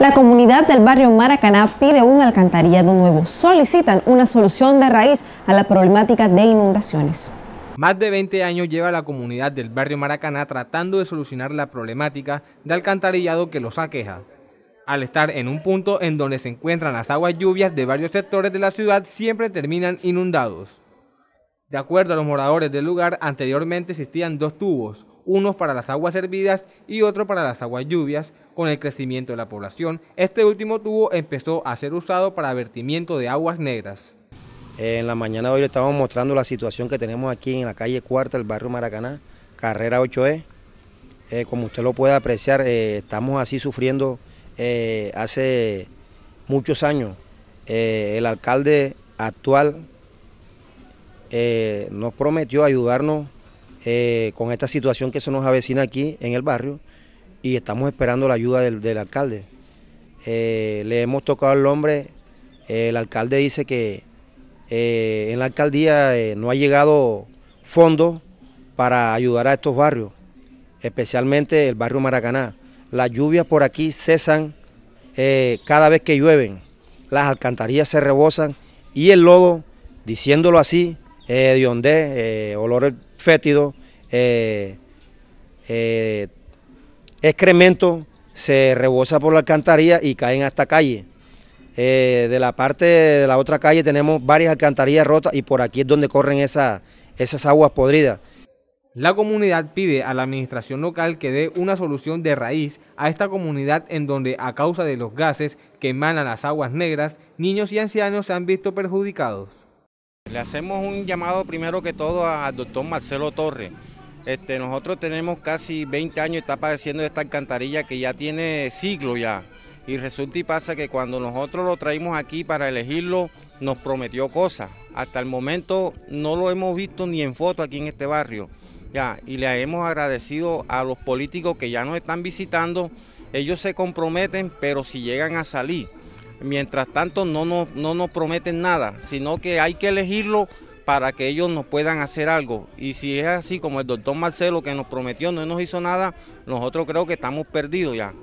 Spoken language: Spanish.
La comunidad del barrio Maracaná pide un alcantarillado nuevo. Solicitan una solución de raíz a la problemática de inundaciones. Más de 20 años lleva la comunidad del barrio Maracaná tratando de solucionar la problemática de alcantarillado que los aqueja. Al estar en un punto en donde se encuentran las aguas lluvias de varios sectores de la ciudad, siempre terminan inundados. De acuerdo a los moradores del lugar, anteriormente existían dos tubos, unos para las aguas hervidas y otro para las aguas lluvias. Con el crecimiento de la población, este último tubo empezó a ser usado para vertimiento de aguas negras. En la mañana de hoy le estamos mostrando la situación que tenemos aquí en la calle Cuarta, el barrio Maracaná, carrera 8E. Eh, como usted lo puede apreciar, eh, estamos así sufriendo eh, hace muchos años. el alcalde actual nos prometió ayudarnos eh, con esta situación que se nos avecina aquí en el barrio y estamos esperando la ayuda del, alcalde. Eh, le hemos tocado al hombre, eh, el alcalde dice que en la alcaldía no ha llegado fondos para ayudar a estos barrios, especialmente el barrio Maracaná. Las lluvias por aquí cesan cada vez que llueven, las alcantarillas se rebosan y el lodo, diciéndolo así, de donde olor Fétido, eh, eh, excremento, se rebosa por la alcantarilla y caen a esta calle. Eh, de la parte de la otra calle tenemos varias alcantarillas rotas y por aquí es donde corren esas aguas podridas. La comunidad pide a la administración local que dé una solución de raíz a esta comunidad en donde a causa de los gases que emanan las aguas negras, niños y ancianos se han visto perjudicados. Le hacemos un llamado primero que todo al doctor Marcelo Torres. Este, nosotros tenemos casi 20 años y está padeciendo esta alcantarilla que ya tiene siglo ya. Y resulta y pasa que cuando nosotros lo traímos aquí para elegirlo, nos prometió cosas. Hasta el momento no lo hemos visto ni en foto aquí en este barrio. Ya, y le hemos agradecido a los políticos que ya nos están visitando. Ellos se comprometen, pero si llegan a salir, Mientras tanto no nos, no prometen nada, sino que hay que elegirlo para que ellos nos puedan hacer algo. Y si es así como el doctor Marcelo que nos prometió, no nos hizo nada, nosotros creo que estamos perdidos ya.